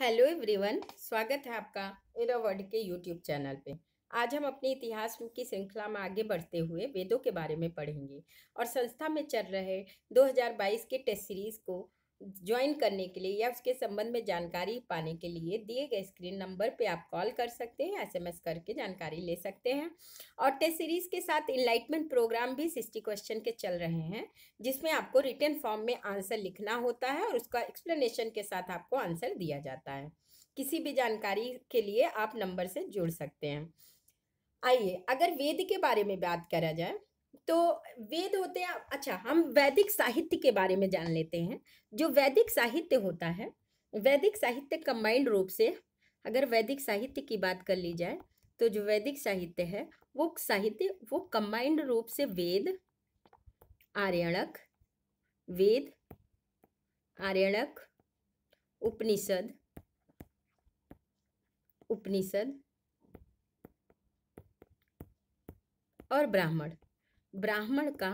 hello everyone स्वागत है आपका एरा वर्ल्ड के यूट्यूब चैनल पे आज हम अपने इतिहास की श्रृंखला में आगे बढ़ते हुए वेदों के बारे में पढ़ेंगे और संस्था में चल रहे 2022 के टेस्ट सीरीज को ज्वाइन करने के लिए या उसके संबंध में जानकारी पाने के लिए दिए गए स्क्रीन नंबर पे आप कॉल कर सकते हैं एसएमएस करके जानकारी ले सकते हैं और टेस्ट सीरीज के साथ इनलाइटमेंट प्रोग्राम भी सिक्सटी क्वेश्चन के चल रहे हैं जिसमें आपको रिटर्न फॉर्म में आंसर लिखना होता है और उसका एक्सप्लेनेशन के साथ आपको आंसर दिया जाता है किसी भी जानकारी के लिए आप नंबर से जुड़ सकते हैं आइए अगर वेद के बारे में बात करा जाए तो वेद होते हैं अच्छा हम वैदिक साहित्य के बारे में जान लेते हैं जो वैदिक साहित्य होता है वैदिक साहित्य कम्बाइंड रूप से अगर वैदिक साहित्य की बात कर ली जाए तो जो वैदिक साहित्य है वो साहित्य वो कम्बाइंड रूप से वेद आर्यणक वेद आर्यणक उपनिषद उपनिषद और ब्राह्मण ब्राह्मण का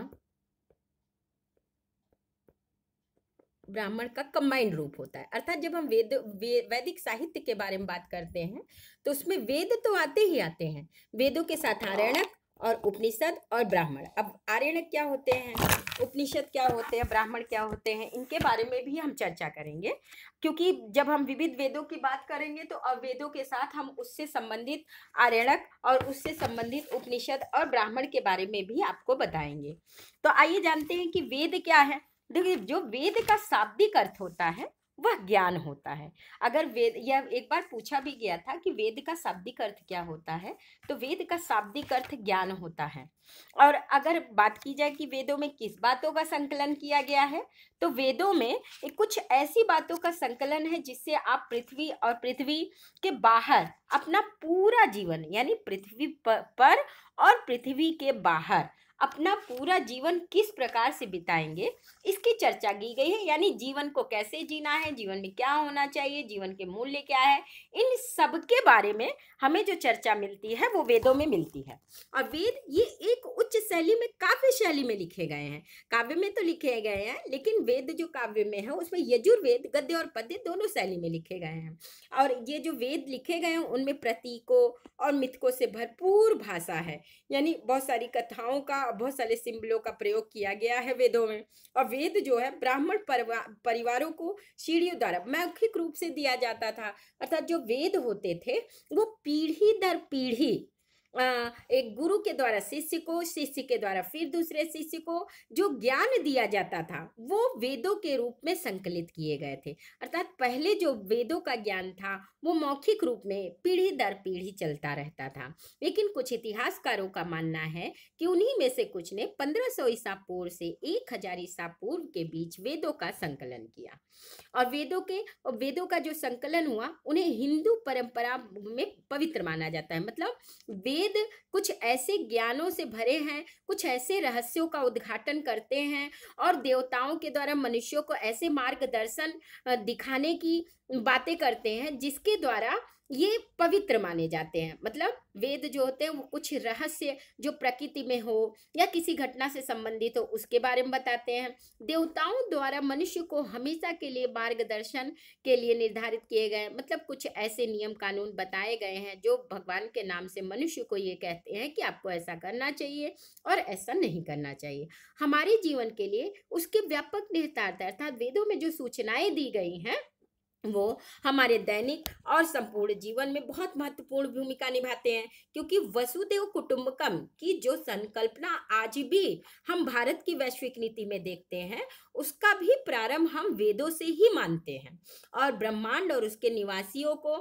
ब्राह्मण का कंबाइंड रूप होता है अर्थात जब हम वेद वे, वैदिक साहित्य के बारे में बात करते हैं तो उसमें वेद तो आते ही आते हैं वेदों के साथ आर्यणक और उपनिषद और ब्राह्मण अब आर्यणक क्या होते हैं उपनिषद क्या होते हैं ब्राह्मण क्या होते हैं इनके बारे में भी हम चर्चा करेंगे क्योंकि जब हम विविध वेदों की बात करेंगे तो अवेदों के साथ हम उससे संबंधित आरणक और उससे संबंधित उपनिषद और ब्राह्मण के बारे में भी आपको बताएंगे तो आइए जानते हैं कि वेद क्या है देखिए जो वेद का शाब्दिक अर्थ होता है वह ज्ञान होता है अगर वेद यह एक बार पूछा भी गया था कि वेद का शाब्दिक अर्थ क्या होता है तो वेद का शाब्दिक अर्थ ज्ञान होता है और अगर बात की जाए कि वेदों में किस बातों का संकलन किया गया है तो वेदों में एक कुछ ऐसी बातों का संकलन है जिससे आप पृथ्वी और पृथ्वी के बाहर अपना पूरा जीवन यानी पृथ्वी पर और पृथ्वी के बाहर अपना पूरा जीवन किस प्रकार से बिताएंगे इसकी चर्चा की गई है यानी जीवन को कैसे जीना है जीवन में क्या होना चाहिए जीवन के मूल्य क्या है इन सब के बारे में हमें जो चर्चा मिलती है वो वेदों में मिलती है और वेद ये एक उच्च शैली में काव्य शैली में लिखे गए हैं काव्य में तो लिखे गए हैं लेकिन वेद जो काव्य में है उसमें यजुर्वेद गद्य और पद्य दोनों शैली में लिखे गए हैं और ये जो वेद लिखे गए हैं उनमें प्रतीकों और मिथकों से भरपूर भाषा है यानी बहुत सारी कथाओं का बहुत सारे सिम्बलों का प्रयोग किया गया है वेदों में और वेद जो है ब्राह्मण परिवारों को सीढ़ियों द्वारा मौखिक रूप से दिया जाता था अर्थात जो वेद होते थे वो पीढ़ी दर पीढ़ी एक गुरु के द्वारा शिष्य को शिष्य के द्वारा फिर दूसरे शिष्य को जो ज्ञान दिया जाता था वो वेदों के रूप में संकलित किए गए थे अर्थात पहले जो वेदों का ज्ञान था वो मौखिक रूप में पीढ़ी दर पीढ़ी चलता रहता था लेकिन कुछ इतिहासकारों का मानना है कि उन्हीं में से कुछ ने पंद्रह सौ ईसा पूर्व से एक हजार ईसा पूर्व के बीच वेदों का संकलन किया और वेदों के और वेदों का जो संकलन हुआ उन्हें हिंदू परंपरा में पवित्र माना जाता है मतलब वेद वेद कुछ ऐसे ज्ञानों से भरे हैं कुछ ऐसे रहस्यों का उद्घाटन करते हैं और देवताओं के द्वारा मनुष्यों को ऐसे मार्गदर्शन दिखाने की बातें करते हैं जिसके द्वारा ये पवित्र माने जाते हैं मतलब वेद जो होते हैं वो कुछ रहस्य जो प्रकृति में हो या किसी घटना से संबंधित हो उसके बारे में बताते हैं देवताओं द्वारा मनुष्य को हमेशा के लिए मार्गदर्शन के लिए निर्धारित किए गए मतलब कुछ ऐसे नियम कानून बताए गए हैं जो भगवान के नाम से मनुष्य को ये कहते हैं कि आपको ऐसा करना चाहिए और ऐसा नहीं करना चाहिए हमारे जीवन के लिए उसके व्यापक निहितार्थ अर्थात वेदों में जो सूचनाएं दी गई हैं वो हमारे दैनिक और संपूर्ण जीवन में बहुत महत्वपूर्ण भूमिका निभाते हैं क्योंकि वसुदेव कुटुंबकम की जो संकल्पना आज भी हम भारत की वैश्विक नीति में देखते हैं उसका भी प्रारंभ हम वेदों से ही मानते हैं और ब्रह्मांड और उसके निवासियों को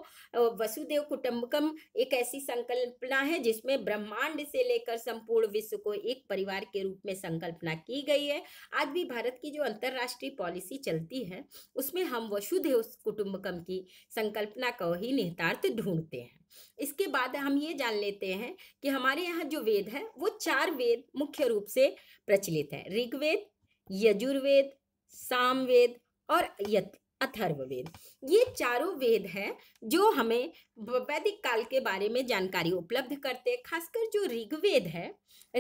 वसुदेव कुटुम्बकम एक ऐसी संकल्पना है जिसमें ब्रह्मांड से लेकर संपूर्ण विश्व को एक परिवार के रूप में संकल्पना की गई है आज भी भारत की जो अंतर्राष्ट्रीय पॉलिसी चलती है उसमें हम वसुदेव कुटुम्बकम की संकल्पना को ही निहितार्थ ढूंढते हैं इसके बाद हम ये जान लेते हैं कि हमारे यहाँ जो वेद है वो चार वेद मुख्य रूप से प्रचलित है ऋग्वेद यजुर्वेद सामवेद और अथर्ववेद ये चारों वेद हैं जो हमें वैदिक काल के बारे में जानकारी उपलब्ध करते हैं खासकर जो ऋग्वेद है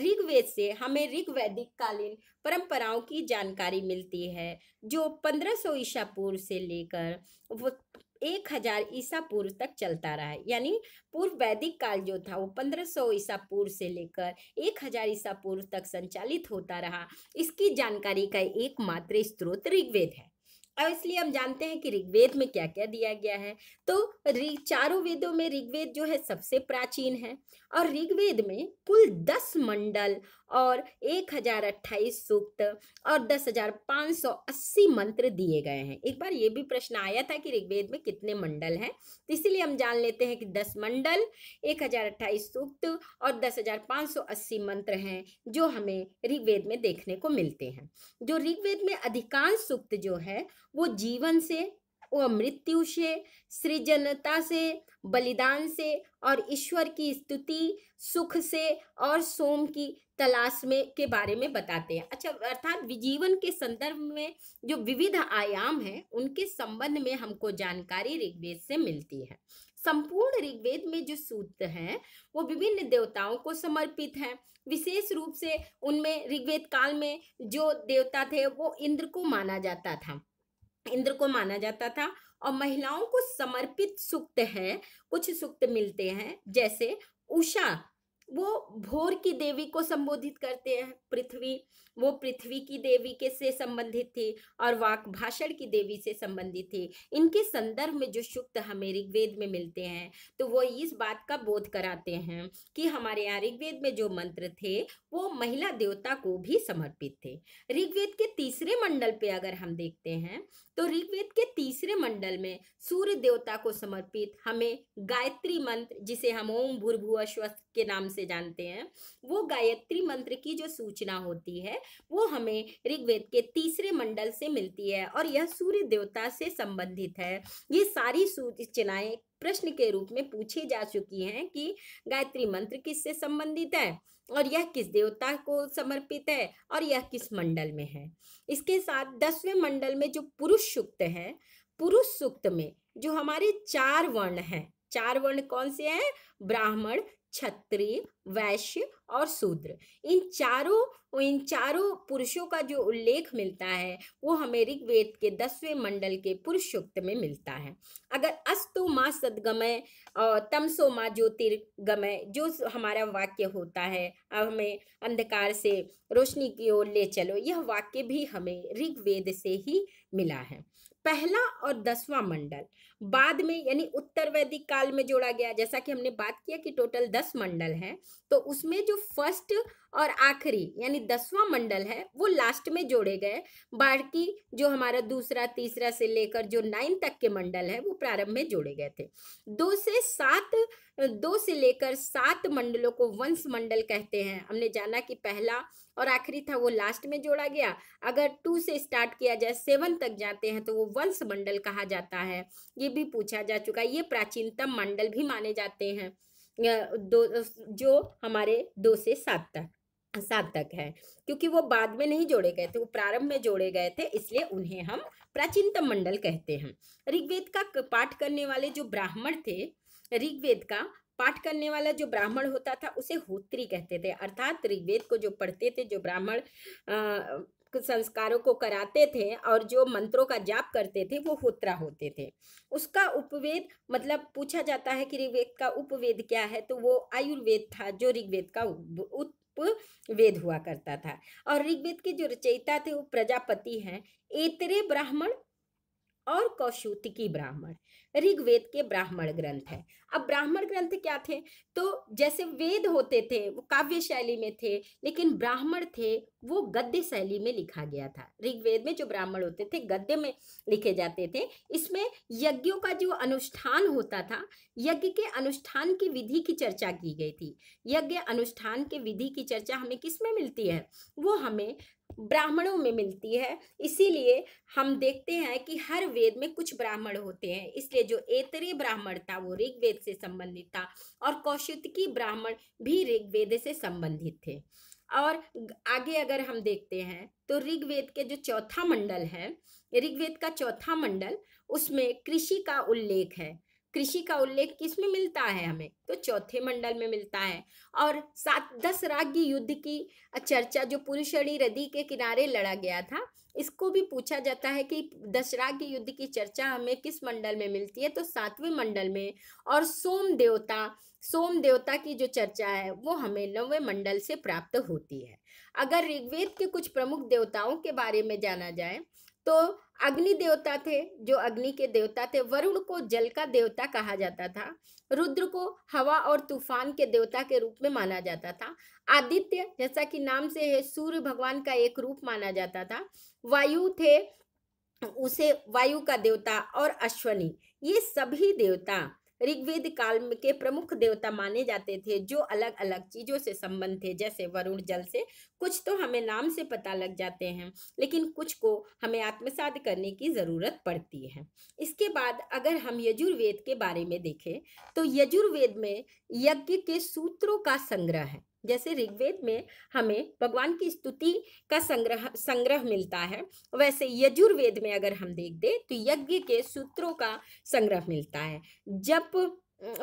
ऋग्वेद से हमें ऋग वैदिक कालीन परंपराओं की जानकारी मिलती है जो 1500 ईसा पूर्व से लेकर एक हजार ईसा पूर्व तक चलता रहा है यानी पूर्व वैदिक काल जो था वो पंद्रह सौ ईसा पूर्व से लेकर एक हजार ईसा पूर्व तक संचालित होता रहा इसकी जानकारी का एकमात्र स्रोत ऋग्वेद है और इसलिए हम जानते हैं कि ऋग्वेद में क्या क्या दिया गया है तो चारों वेदों में ऋग्वेद जो है सबसे प्राचीन है और ऋग्वेद में कुल दस मंडल और एक हजार अट्ठाईस सूक्त और दस हजार पाँच सौ अस्सी मंत्र दिए गए हैं एक बार ये भी प्रश्न आया था कि ऋग्वेद में कितने मंडल हैं तो इसीलिए हम जान लेते हैं कि दस मंडल एक हजार अट्ठाईस सूक्त और दस हजार पाँच सौ अस्सी मंत्र हैं जो हमें ऋग्वेद में देखने को मिलते हैं जो ऋग्वेद में अधिकांश सूक्त जो है वो जीवन से वो मृत्यु से सृजनता से बलिदान से और ईश्वर की स्तुति सुख से और सोम की तलाश में के बारे में बताते हैं अच्छा अर्थात जीवन के संदर्भ में जो विविध आयाम हैं उनके संबंध में हमको जानकारी ऋग्वेद से मिलती है संपूर्ण ऋग्वेद में जो सूत्र हैं वो विभिन्न देवताओं को समर्पित हैं विशेष रूप से उनमें ऋग्वेद काल में जो देवता थे वो इंद्र को माना जाता था इंद्र को माना जाता था और महिलाओं को समर्पित सूक्त हैं कुछ सूक्त मिलते हैं जैसे उषा वो भोर की देवी को संबोधित करते हैं पृथ्वी वो पृथ्वी की देवी के से संबंधित थी और वाक भाषण की देवी से संबंधित थी इनके संदर्भ में जो शुक्त हमें ऋग्वेद में मिलते हैं तो वो इस बात का बोध कराते हैं कि हमारे यहाँ ऋग्वेद में जो मंत्र थे वो महिला देवता को भी समर्पित थे ऋग्वेद के तीसरे मंडल पे अगर हम देखते हैं तो ऋग्वेद के तीसरे मंडल में सूर्य देवता को समर्पित हमें गायत्री मंत्र जिसे हम ओम भूर्भुअ के नाम से से जानते हैं वो गायत्री मंत्र की जो सूचना होती है वो हमें ऋग्वेद के तीसरे मंडल से मिलती है और यह सूर्य देवता से संबंधित है ये सारी सूचनाएं प्रश्न के रूप में पूछी जा चुकी हैं कि गायत्री मंत्र किससे संबंधित है और यह किस देवता को समर्पित है और यह किस मंडल में है इसके साथ दसवें मंडल में जो पुरुष सूक्त है पुरुष सूक्त में जो हमारे चार वर्ण हैं चार वर्ण कौन से हैं ब्राह्मण क्षत्रिय वैश्य और शूद्र इन चारों इन चारों पुरुषों का जो उल्लेख मिलता है वो हमें ऋग्वेद के दसवें मंडल के पुरुष सूक्त में मिलता है अगर अस्तु माँ सदगमय और तमसो माँ ज्योतिर्गमय जो हमारा वाक्य होता है अब हमें अंधकार से रोशनी की ओर ले चलो यह वाक्य भी हमें ऋग्वेद से ही मिला है पहला और दसवां मंडल बाद में यानी उत्तर वैदिक काल में जोड़ा गया जैसा कि हमने बात किया कि टोटल दस मंडल है तो उसमें जो फर्स्ट और आखिरी यानी दसवां मंडल है वो लास्ट में जोड़े गए बाकी जो हमारा दूसरा तीसरा से लेकर जो नाइन तक के मंडल है वो प्रारंभ में जोड़े गए थे दो से सात दो से लेकर सात मंडलों को वंश मंडल कहते हैं हमने जाना कि पहला और आखिरी था वो लास्ट में जोड़ा गया अगर टू से स्टार्ट किया जाए सेवन तक जाते हैं तो वो वंश मंडल कहा जाता है ये भी पूछा जा चुका है ये प्राचीनतम मंडल भी माने जाते हैं दो जो हमारे दो से सात तक साधक है क्योंकि वो बाद में नहीं जोड़े गए थे वो प्रारंभ में जोड़े गए थे इसलिए उन्हें हम प्राचीनतम मंडल कहते हैं ऋग्वेद का पाठ करने वाले जो ब्राह्मण थे ऋग्वेद का पाठ करने वाला जो ब्राह्मण होता था उसे होत्री कहते थे अर्थात ऋग्वेद को जो पढ़ते थे जो ब्राह्मण संस्कारों को कराते थे और जो मंत्रों का जाप करते थे वो होत्रा होते थे उसका उपवेद मतलब पूछा जाता है कि ऋग्वेद का उपवेद क्या है तो वो आयुर्वेद था जो ऋग्वेद का वेद हुआ करता था और ऋग्वेद के जो रचयिता थे वो प्रजापति हैं इतरे ब्राह्मण और कौशुतिकी ब्राह्मण ऋग्वेद के ब्राह्मण ग्रंथ है अब ब्राह्मण ग्रंथ क्या थे तो जैसे वेद होते थे वो काव्य शैली में थे लेकिन ब्राह्मण थे वो गद्य शैली में लिखा गया था ऋग्वेद में जो ब्राह्मण होते थे गद्य में लिखे जाते थे इसमें यज्ञों का जो अनुष्ठान होता था यज्ञ के अनुष्ठान की विधि की चर्चा की गई थी यज्ञ अनुष्ठान के विधि की चर्चा हमें किस में मिलती है वो हमें ब्राह्मणों में मिलती है इसीलिए हम देखते हैं कि हर वेद में कुछ ब्राह्मण होते हैं इसलिए जो एतरे ब्राह्मण था वो ऋग्वेद से संबंधित था और कौशिकी ब्राह्मण भी ऋग्वेद से संबंधित थे और आगे अगर हम देखते हैं तो ऋग्वेद के जो चौथा मंडल है ऋग्वेद का चौथा मंडल उसमें कृषि का उल्लेख है कृषि का उल्लेख किस में मिलता है हमें तो चौथे मंडल में मिलता है और सात दस राज्य युद्ध की चर्चा जो पुरुषणी नदी के किनारे लड़ा गया था इसको भी पूछा जाता है कि दशराग्य युद्ध की चर्चा हमें किस मंडल में मिलती है तो सातवें मंडल में और सोम देवता सोम देवता की जो चर्चा है वो हमें नवे मंडल से प्राप्त होती है अगर ऋग्वेद के कुछ प्रमुख देवताओं के बारे में जाना जाए तो अग्नि देवता थे जो अग्नि के देवता थे वरुण को जल का देवता कहा जाता था रुद्र को हवा और तूफान के देवता के रूप में माना जाता था आदित्य जैसा कि नाम से है सूर्य भगवान का एक रूप माना जाता था वायु थे उसे वायु का देवता और अश्वनी ये सभी देवता ऋग्वेद काल के प्रमुख देवता माने जाते थे जो अलग अलग चीज़ों से संबंध थे जैसे वरुण जल से कुछ तो हमें नाम से पता लग जाते हैं लेकिन कुछ को हमें आत्मसात करने की ज़रूरत पड़ती है इसके बाद अगर हम यजुर्वेद के बारे में देखें तो यजुर्वेद में यज्ञ के सूत्रों का संग्रह है जैसे ऋग्वेद में हमें भगवान की स्तुति का संग्रह संग्रह मिलता है वैसे यजुर्वेद में अगर हम देख दे तो यज्ञ के सूत्रों का संग्रह मिलता है जब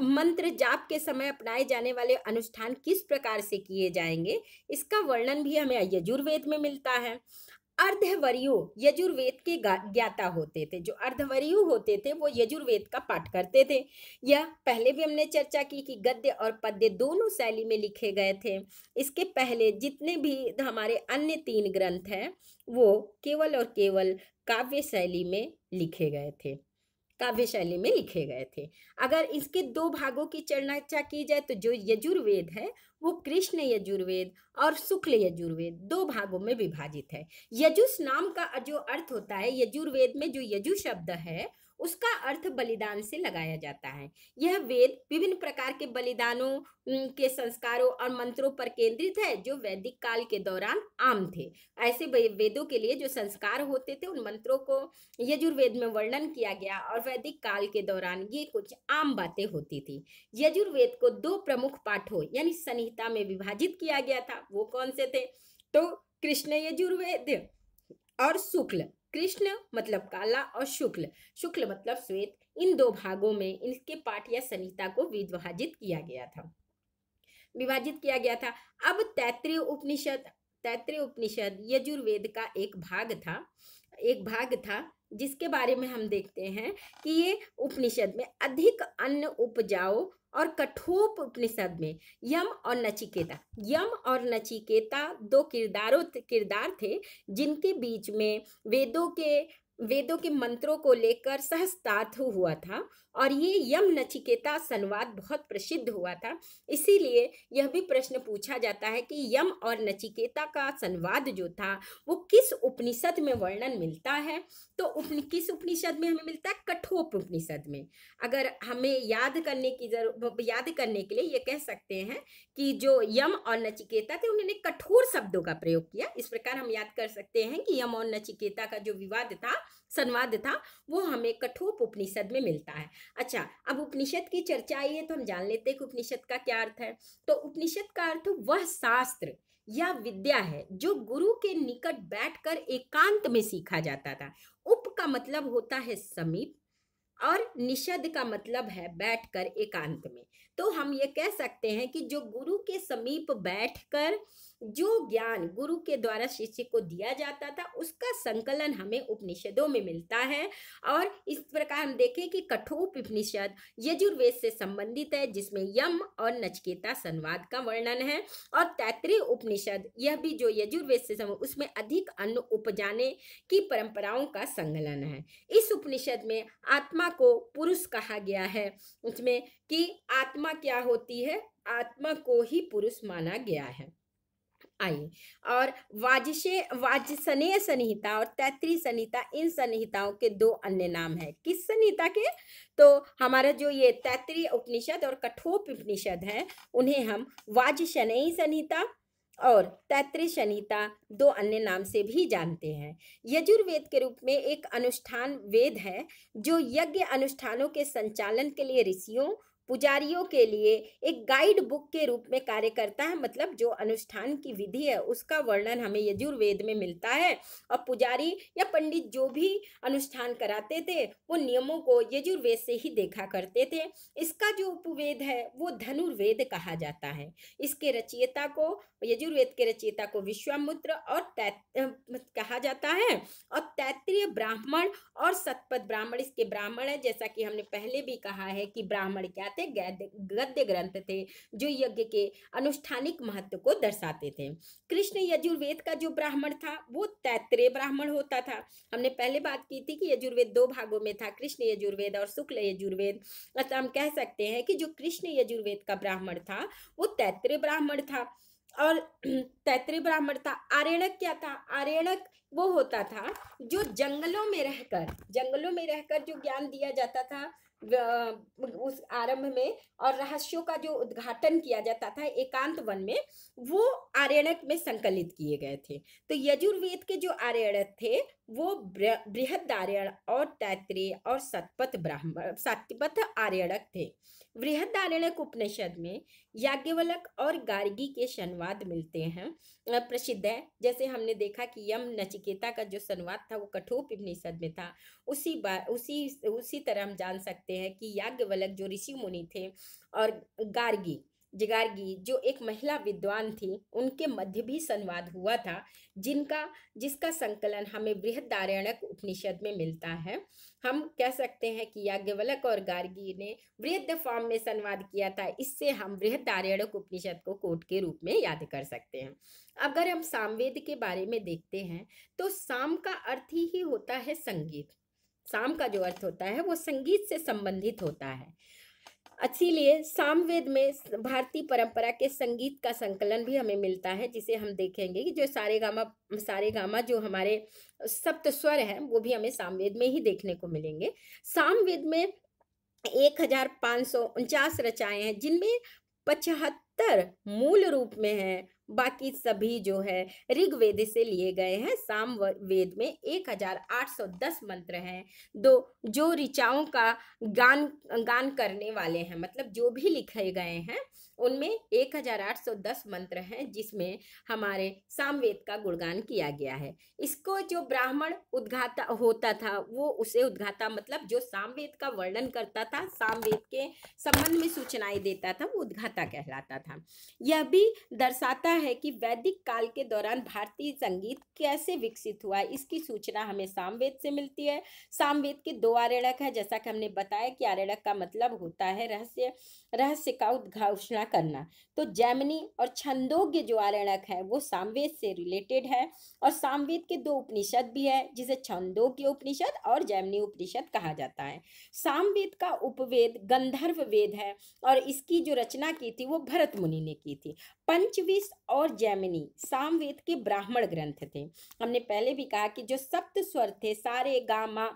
मंत्र जाप के समय अपनाए जाने वाले अनुष्ठान किस प्रकार से किए जाएंगे इसका वर्णन भी हमें यजुर्वेद में मिलता है अर्धवरियो यजुर्वेद के ज्ञाता होते थे जो अर्धवरियो होते थे वो यजुर्वेद का पाठ करते थे यह पहले भी हमने चर्चा की कि गद्य और पद्य दोनों शैली में लिखे गए थे इसके पहले जितने भी हमारे अन्य तीन ग्रंथ हैं वो केवल और केवल काव्य शैली में लिखे गए थे काव्य शैली में लिखे गए थे अगर इसके दो भागों की चर्चा की जाए तो जो यजुर्वेद है वो कृष्ण यजुर्वेद और शुक्ल यजुर्वेद दो भागों में विभाजित है यजुस नाम का जो अर्थ होता है यजुर्वेद में जो यजु शब्द है उसका अर्थ बलिदान से लगाया जाता है यह वेद विभिन्न प्रकार के बलिदानों के संस्कारों और मंत्रों पर केंद्रित है जो वैदिक काल के दौरान आम थे ऐसे वेदों के लिए जो संस्कार होते थे उन मंत्रों को यजुर्वेद में वर्णन किया गया और वैदिक काल के दौरान ये कुछ आम बातें होती थी यजुर्वेद को दो प्रमुख पाठों यानी संहिता में विभाजित किया गया था वो कौन से थे तो कृष्ण यजुर्वेद और शुक्ल कृष्ण मतलब काला और शुक्ल शुक्ल मतलब श्वेत इन दो भागों में इनके पाठ या संहिता को विभाजित किया गया था विभाजित किया गया था अब तैतृय उपनिषद तैतृय उपनिषद यजुर्वेद का एक भाग था एक भाग था जिसके बारे में हम देखते हैं कि ये उपनिषद में अधिक अन्न उपजाओ और कठोप उपनिषद में यम और नचिकेता यम और नचिकेता दो किरदारों किरदार थे जिनके बीच में वेदों के वेदों के मंत्रों को लेकर सहस्तार्थ हुआ था और ये यम नचिकेता संवाद बहुत प्रसिद्ध हुआ था इसीलिए यह भी प्रश्न पूछा जाता है कि यम और नचिकेता का संवाद जो था वो किस उपनिषद में वर्णन मिलता है तो उपनि किस उपनिषद में हमें मिलता है कठोप उपनिषद में अगर हमें याद करने की जरूरत याद करने के लिए ये कह सकते हैं कि जो यम और नचिकेता थे उन्होंने कठोर शब्दों का प्रयोग किया इस प्रकार हम याद कर सकते हैं कि यम और नचिकेता का जो विवाद था संवाद था वो हमें कठोप उपनिषद में मिलता है अच्छा अब उपनिषद की चर्चा आई है तो हम जान लेते हैं कि उपनिषद का क्या अर्थ है तो उपनिषद का अर्थ वह शास्त्र या विद्या है जो गुरु के निकट बैठकर एकांत में सीखा जाता था उप का मतलब होता है समीप और निषद का मतलब है बैठकर एकांत में तो हम ये कह सकते हैं कि जो गुरु के समीप बैठकर कर जो ज्ञान गुरु के द्वारा शिष्य को दिया जाता था उसका संकलन हमें उपनिषदों में मिलता है और इस प्रकार हम देखें कि कठोप उपनिषद यजुर्वेद से संबंधित है जिसमें यम और नचकेता संवाद का वर्णन है और तैतृय उपनिषद यह भी जो यजुर्वेद से संबंध उसमें अधिक अन्न उपजाने की परंपराओं का संकलन है इस उपनिषद में आत्मा को पुरुष कहा गया है उसमें कि आत्मा क्या होती है आत्मा को ही पुरुष माना गया है आई और वाजिशे वाजसनीय संहिता और तैतरी संहिता इन संहिताओं के दो अन्य नाम है किस संहिता के तो हमारा जो ये तैतरी उपनिषद और कठोप उपनिषद है उन्हें हम वाजशनेय संहिता और तैतृय संहिता दो अन्य नाम से भी जानते हैं यजुर्वेद के रूप में एक अनुष्ठान वेद है जो यज्ञ अनुष्ठानों के संचालन के लिए ऋषियों पुजारियों के लिए एक गाइड बुक के रूप में कार्य करता है मतलब जो अनुष्ठान की विधि है उसका वर्णन हमें यजुर्वेद में मिलता है और पुजारी या पंडित जो भी अनुष्ठान कराते थे वो नियमों को यजुर्वेद से ही देखा करते थे इसका जो उपवेद है वो धनुर्वेद कहा जाता है इसके रचयिता को यजुर्वेद के रचयिता को विश्वामुत्र और कहा जाता है और तैतृय ब्राह्मण और सतपथ ब्राह्मण इसके ब्राह्मण है जैसा कि हमने पहले भी कहा है कि ब्राह्मण क्या जाते गद्य ग्रंथ थे जो यज्ञ के अनुष्ठानिक महत्व को दर्शाते थे कृष्ण यजुर्वेद का जो ब्राह्मण था वो तैतरे ब्राह्मण होता था हमने पहले बात की थी कि यजुर्वेद दो भागों में था कृष्ण यजुर्वेद और शुक्ल यजुर्वेद अतः हम कह सकते हैं कि जो कृष्ण यजुर्वेद का ब्राह्मण था वो तैतरे ब्राह्मण था और तैतरे ब्राह्मण था आर्यणक क्या था आर्यणक वो होता था जो जंगलों में रहकर जंगलों में रहकर जो ज्ञान दिया जाता था उस आरंभ में और रहस्यों का जो उद्घाटन किया जाता था एकांत वन में वो आर्यणक में संकलित किए गए थे तो यजुर्वेद के जो आर्यणक थे वो बृहदार्यण और तैतरीय और सतपथ ब्राह्मण सतपथ आर्यणक थे बृहदारण्यक उपनिषद में याज्ञवलक और गार्गी के संवाद मिलते हैं प्रसिद्ध है जैसे हमने देखा कि यम नचिकेता का जो संवाद था वो कठोप उपनिषद में था उसी बार उसी उसी तरह हम जान सकते हैं कि याज्ञवलक जो ऋषि मुनि थे और गार्गी जिगार्गी जो एक महिला विद्वान थी उनके मध्य भी संवाद हुआ था जिनका जिसका संकलन हमें दारायणक उपनिषद में मिलता है हम कह सकते हैं कि याज्ञवलक और गार्गी ने वृद्ध फॉर्म में संवाद किया था इससे हम दारायणक उपनिषद को कोट के रूप में याद कर सकते हैं अगर हम सामवेद के बारे में देखते हैं तो साम का अर्थ ही होता है संगीत साम का जो अर्थ होता है वो संगीत से संबंधित होता है इसीलिए सामवेद में भारतीय परंपरा के संगीत का संकलन भी हमें मिलता है जिसे हम देखेंगे कि जो सारे गामा सारे गामा जो हमारे सप्त स्वर हैं वो भी हमें सामवेद में ही देखने को मिलेंगे सामवेद में एक हजार पाँच सौ उनचास रचाए हैं जिनमें पचहत्तर मूल रूप में हैं बाकी सभी जो है ऋग्वेद से लिए गए हैं साम वेद में 1810 मंत्र हैं दो जो ऋचाओं का गान गान करने वाले हैं मतलब जो भी लिखे गए हैं उनमें 1810 मंत्र हैं जिसमें हमारे सामवेद का गुणगान किया गया है इसको जो ब्राह्मण उद्घाता होता था वो उसे उद्घाता मतलब जो सामवेद का वर्णन करता था सामवेद के संबंध में सूचनाएं देता था वो उद्घाता कहलाता था यह भी दर्शाता है कि वैदिक काल के दौरान भारतीय संगीत कैसे विकसित हुआ इसकी सूचना हमें सामवेद से मिलती है सामवेद के दो आरणक है जैसा कि हमने बताया कि आरणक का मतलब होता है रहस्य रहस्य का उद्घोषणा करना तो जैमिनी और छंदोग्य जो आरणक है वो सामवेद से रिलेटेड है और सामवेद के दो उपनिषद भी है जिसे छंदोग्य उपनिषद और जैमिनी उपनिषद कहा जाता है सामवेद का उपवेद गंधर्व वेद है और इसकी जो रचना की थी वो भरत मुनि ने की थी पंचवीस और जैमिनी सामवेद के ब्राह्मण ग्रंथ थे हमने पहले भी कहा कि जो सप्त स्वर थे सारे गामा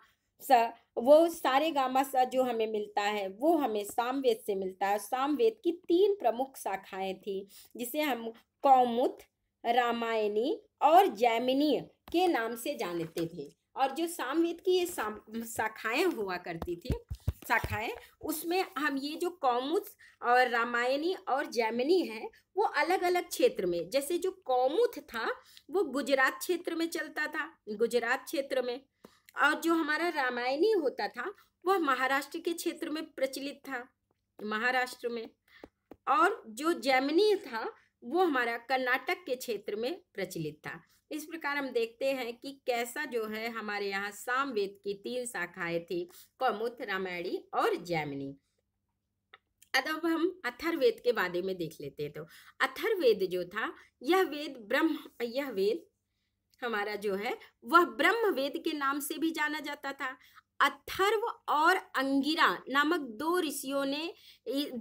स वो सारे गामा सा जो हमें मिलता है वो हमें सामवेद से मिलता है सामवेद की तीन प्रमुख शाखाएं थी जिसे हम कौमुत रामायणी और जैमिनी के नाम से जानते थे और जो सामवेद की ये शाखाएं हुआ करती थी शाखाएं उसमें हम ये जो कौमुत और रामायणी और जैमिनी है वो अलग अलग क्षेत्र में जैसे जो कौमुत था वो गुजरात क्षेत्र में चलता था गुजरात क्षेत्र में और जो हमारा रामायणी होता था वह महाराष्ट्र के क्षेत्र में प्रचलित था महाराष्ट्र में और जो जैमिनी था वो हमारा कर्नाटक के क्षेत्र में प्रचलित था इस प्रकार हम देखते हैं कि कैसा जो है हमारे यहाँ सामवेद की तीन शाखाएं थी कौमुद रामायणी और जैमिनी अब हम अथर्वेद के बारे में देख लेते हैं तो अथर्वेद जो था यह वेद ब्रह्म यह वेद हमारा जो है वह ब्रह्म वेद के नाम से भी जाना जाता था अथर्व और अंगिरा नामक दो ऋषियों ने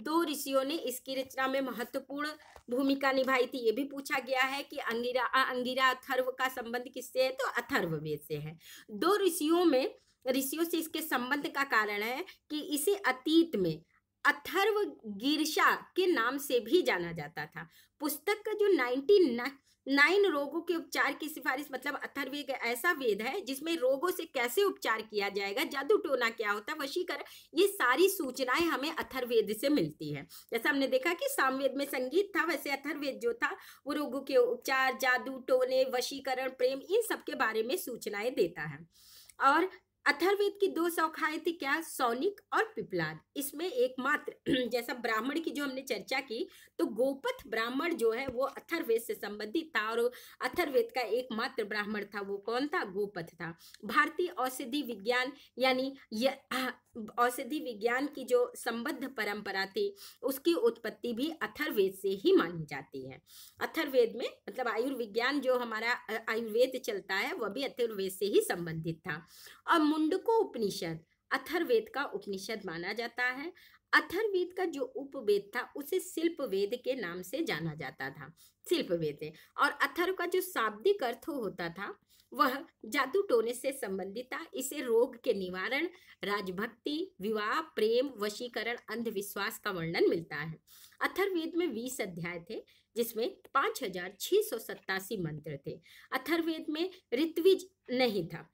दो ऋषियों ने इसकी रचना में महत्वपूर्ण भूमिका निभाई थी ये भी पूछा गया है कि अंगिरा अंगिरा अथर्व का संबंध किससे है तो अथर्व वेद से है दो ऋषियों में ऋषियों से इसके संबंध का कारण है कि इसे अतीत में अथर्व गिरशा के नाम से भी जाना जाता था पुस्तक का जो नाइनटी नाइन रोगों के उपचार की सिफारिश मतलब अथर्वेद ऐसा वेद है जिसमें रोगों से कैसे उपचार किया जाएगा जादू टोना क्या होता है वशीकरण ये सारी सूचनाएं हमें अथर्वेद से मिलती है जैसा हमने देखा कि सामवेद में संगीत था वैसे अथर्वेद जो था वो रोगों के उपचार जादू टोने वशीकरण प्रेम इन सब के बारे में सूचनाएं देता है और अथर्वेद की दो शाखाएं थी क्या सौनिक और पिपलाद इसमें एकमात्र जैसा ब्राह्मण की जो हमने चर्चा की तो गोपथ ब्राह्मण जो है वो अथर्वेद से संबंधित था और अथर्वेद का एकमात्र ब्राह्मण था वो कौन था गोपथ था भारतीय औषधि विज्ञान यानी औषधि विज्ञान की जो संबद्ध परंपरा थी उसकी उत्पत्ति भी अथर्वेद से ही मानी जाती है अथर्वेद में मतलब आयुर्विज्ञान जो हमारा आयुर्वेद चलता है वह भी अथर्वेद से ही संबंधित था और मुंडको उपनिषद अथर्वेद का उपनिषद माना जाता है अथर्वेद का जो उपवेद था उसे शिल्प वेद के नाम से जाना जाता था शिल्प वेद और अथर्व का जो शाब्दिक अर्थ होता था वह जादू टोने से था इसे रोग के निवारण राजभक्ति विवाह प्रेम वशीकरण अंधविश्वास का वर्णन मिलता है अथर्वेद में बीस अध्याय थे जिसमें पांच हजार छह सौ सत्तासी मंत्र थे अथर्वेद में ऋत्विज नहीं था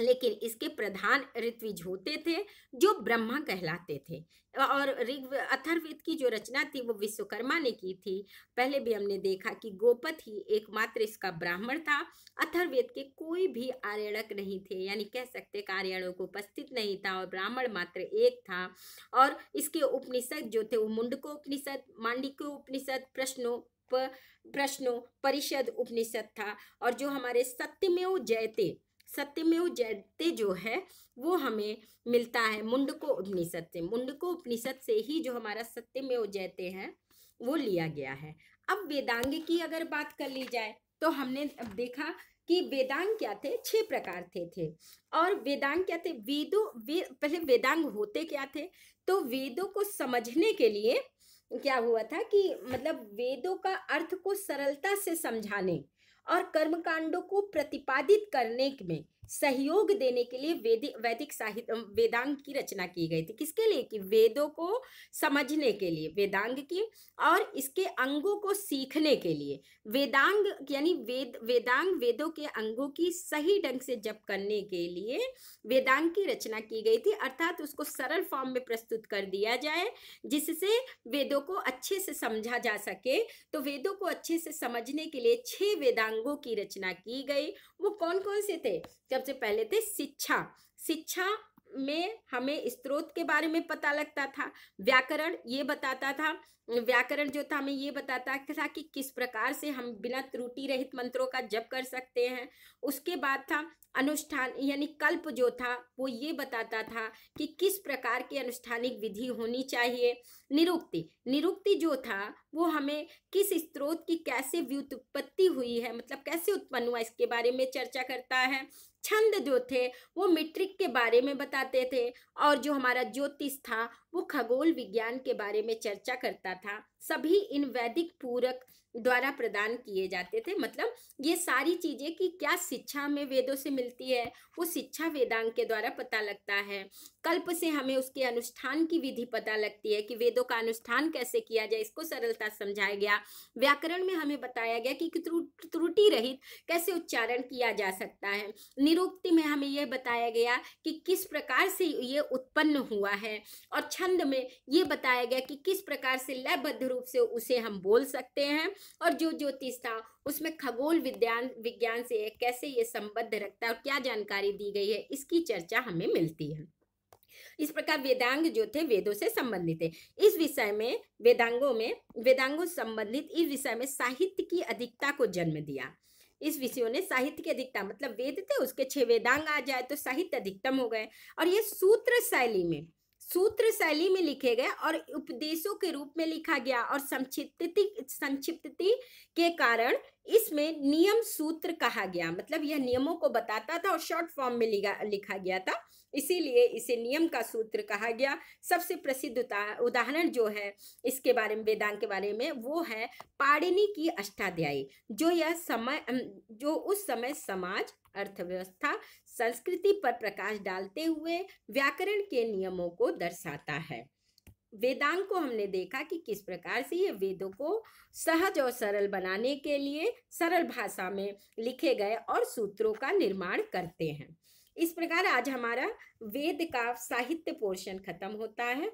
लेकिन इसके प्रधान ऋत्विज होते थे जो ब्रह्मा कहलाते थे और ऋग अथर्वेद की जो रचना थी वो विश्वकर्मा ने की थी पहले भी हमने देखा कि गोपत ही एकमात्र इसका ब्राह्मण था अथर्वेद के कोई भी आर्यणक नहीं थे यानी कह सकते कार्यणों को उपस्थित नहीं था और ब्राह्मण मात्र एक था और इसके उपनिषद जो थे वो मुंडको उपनिषद मांडिको उपनिषद प्रश्नों प्रश्नों परिषद उपनिषद था और जो हमारे सत्यमेव जयते सत्यमेव जयते जो है वो हमें मिलता है मुंडको उपनिषद से मुंडको उपनिषद से ही जो हमारा सत्यमेव जयते हैं वो लिया गया है अब वेदांग की अगर बात कर ली जाए तो हमने अब देखा कि वेदांग क्या थे छह प्रकार थे थे और वेदांग क्या थे वेदों वे पहले वेदांग होते क्या थे तो वेदों को समझने के लिए क्या हुआ था कि मतलब वेदों का अर्थ को सरलता से समझाने और कर्मकांडों को प्रतिपादित करने में सहयोग देने के लिए वैदिक वैदिक साहित्य वेदांग की रचना की गई थी किसके लिए कि वेदों को समझने के लिए वेदांग की और इसके अंगों को सीखने के लिए वेदांग यानी वेद वेदांग वेदों के अंगों की सही ढंग से जप करने के लिए वेदांग की रचना की गई थी अर्थात उसको सरल फॉर्म में प्रस्तुत कर दिया जाए जिससे वेदों को अच्छे से समझा जा सके तो वेदों को अच्छे से समझने के लिए छह वेदांगों की रचना की गई वो कौन कौन से थे सबसे पहले थे शिक्षा शिक्षा में हमें स्त्रोत के बारे में पता लगता था व्याकरण ये बताता था व्याकरण जो था हमें ये बताता था कि किस प्रकार से हम बिना त्रुटि रहित मंत्रों का जप कर सकते हैं उसके बाद था अनुष्ठान यानी कल्प जो था वो ये बताता था कि किस प्रकार की अनुष्ठानिक विधि होनी चाहिए निरुक्ति निरुक्ति जो था वो हमें किस स्त्रोत की कैसे व्युत्पत्ति हुई है मतलब कैसे उत्पन्न हुआ इसके बारे में चर्चा करता है छंद जो थे वो मीट्रिक के बारे में बताते थे और जो हमारा ज्योतिष था वो खगोल विज्ञान के बारे में चर्चा करता था सभी इन वैदिक पूरक द्वारा प्रदान किए जाते थे मतलब ये सारी चीज़ें कि क्या शिक्षा में वेदों से मिलती है वो शिक्षा वेदांग के द्वारा पता लगता है कल्प से हमें उसके अनुष्ठान की विधि पता लगती है कि वेदों का अनुष्ठान कैसे किया जाए इसको सरलता समझाया गया व्याकरण में हमें बताया गया कि त्रुटि रहित कैसे उच्चारण किया जा सकता है निरुक्ति में हमें यह बताया गया कि किस प्रकार से ये उत्पन्न हुआ है और छंद में ये बताया गया कि किस प्रकार से लयबद्ध रूप से उसे हम बोल सकते हैं और जो ज्योतिष था उसमें खगोल विज्ञान विज्ञान से कैसे ये संबद्ध रखता है और क्या जानकारी दी गई है इसकी चर्चा हमें मिलती है इस प्रकार वेदांग जो थे वेदों से संबंधित है इस विषय में वेदांगों में वेदांगों संबंधित इस विषय में साहित्य की अधिकता को जन्म दिया इस विषयों ने साहित्य की अधिकता मतलब वेद थे उसके छह वेदांग आ जाए तो साहित्य अधिकतम हो गए और ये सूत्र शैली में सूत्र शैली में लिखे गए और उपदेशों के रूप में लिखा गया और संक्षिप्ति संक्षिप्त के कारण इसमें नियम सूत्र कहा गया मतलब यह नियमों को बताता था और शॉर्ट फॉर्म में लिखा गया था इसीलिए इसे नियम का सूत्र कहा गया सबसे प्रसिद्ध उदाहरण जो है इसके बारे में वेदांग के बारे में वो है पाड़िनी की अष्टाध्यायी जो यह समय जो उस समय समाज अर्थव्यवस्था संस्कृति पर प्रकाश डालते हुए व्याकरण के नियमों को दर्शाता है वेदांग को हमने देखा कि किस प्रकार से ये वेदों को सहज और सरल बनाने के लिए सरल भाषा में लिखे गए और सूत्रों का निर्माण करते हैं इस प्रकार आज हमारा वेद का साहित्य पोर्शन खत्म होता है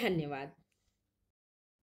धन्यवाद